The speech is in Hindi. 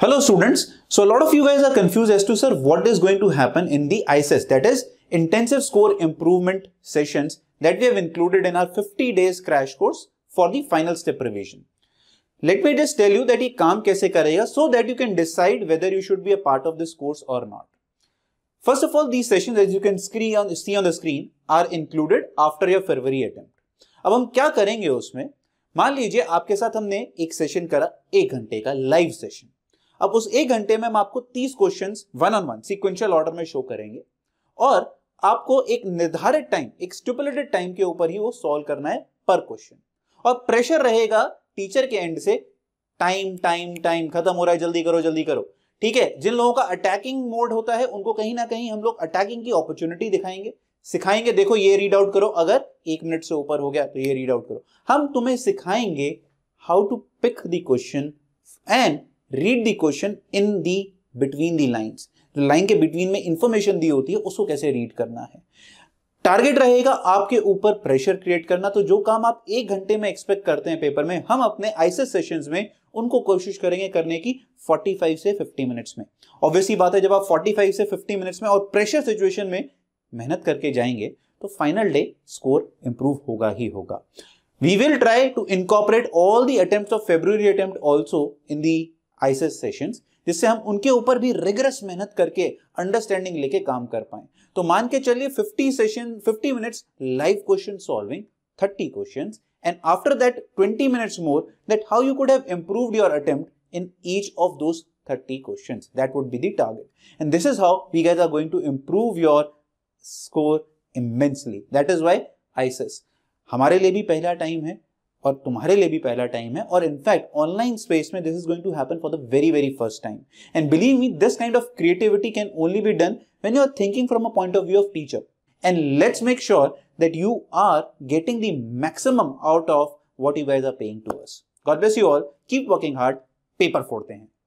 Hello students. So a lot of you guys are confused as to sir what is going to happen in the ISIS that is intensive score improvement sessions that we have included in our 50 days crash course for the final step revision. Let me just tell you that he काम kaise karega so that you can decide whether you should be a part of this course or not. First of all, these sessions as you can see on, see on the screen are included after your February attempt. अब हम क्या करेंगे उसमें मान लीजिए आपके साथ हमने एक session करा एक घंटे का live session. अब उस एक घंटे में हम आपको तीस question one on one sequential order में शो करेंगे और आपको एक निर्धारित टाइम एक स्टिपुलेटेड टाइम के ऊपर ही वो सॉल्व करना है पर क्वेश्चन और प्रेशर रहेगा टीचर के एंड से टाइम टाइम टाइम खत्म हो रहा है जल्दी करो जल्दी करो ठीक है जिन लोगों का अटैकिंग मोड होता है उनको कहीं ना कहीं हम लोग अटैकिंग की अपॉर्चुनिटी दिखाएंगे सिखाएंगे देखो ये रीड आउट करो अगर एक मिनट से ऊपर हो गया तो ये रीड आउट करो हम तुम्हें सिखाएंगे how to pick the question and read the question in the between the lines जो लाइन के बिटवीन में इंफॉर्मेशन दी होती है उसको कैसे रीड करना है टारगेट रहेगा आपके ऊपर प्रेशर क्रिएट करना तो जो काम आप एक घंटे में एक्सपेक्ट करते हैं पेपर में हम अपने आईसेस सेशंस e में उनको कोशिश करेंगे करने की 45 से 50 मिनट्स में ऑब्वियसली बात है जब आप 45 से 50 मिनट्स में और प्रेशर सिचुएशन में मेहनत करके जाएंगे तो फाइनल डे स्कोर इंप्रूव होगा ही होगा we will try to incorporate all the attempt of February attempt also in the IAS sessions जिससे हम उनके ऊपर भी रिगरस मेहनत करके अंडरस्टैंडिंग लेके काम कर पाए तो मान के चलिए 50 session 50 minutes live question solving 30 questions and after that 20 minutes more that how you could have improved your attempt in each of those 30 questions that would be the target and this is how we guys are going to improve your score immensely that is why isis हमारे लिए भी पहला टाइम है और तुम्हारे लिए भी पहला टाइम है और इनफैक्ट ऑनलाइन स्पेस में this is going to happen for the very very first time and believe me this kind of creativity can only be done when you are thinking from a point of view of teacher and let's make sure that you are getting the maximum out of what you guys are paying to us God bless you all keep working hard paper फोड़ते हैं